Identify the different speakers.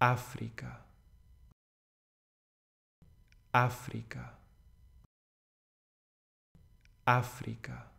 Speaker 1: África, África, África.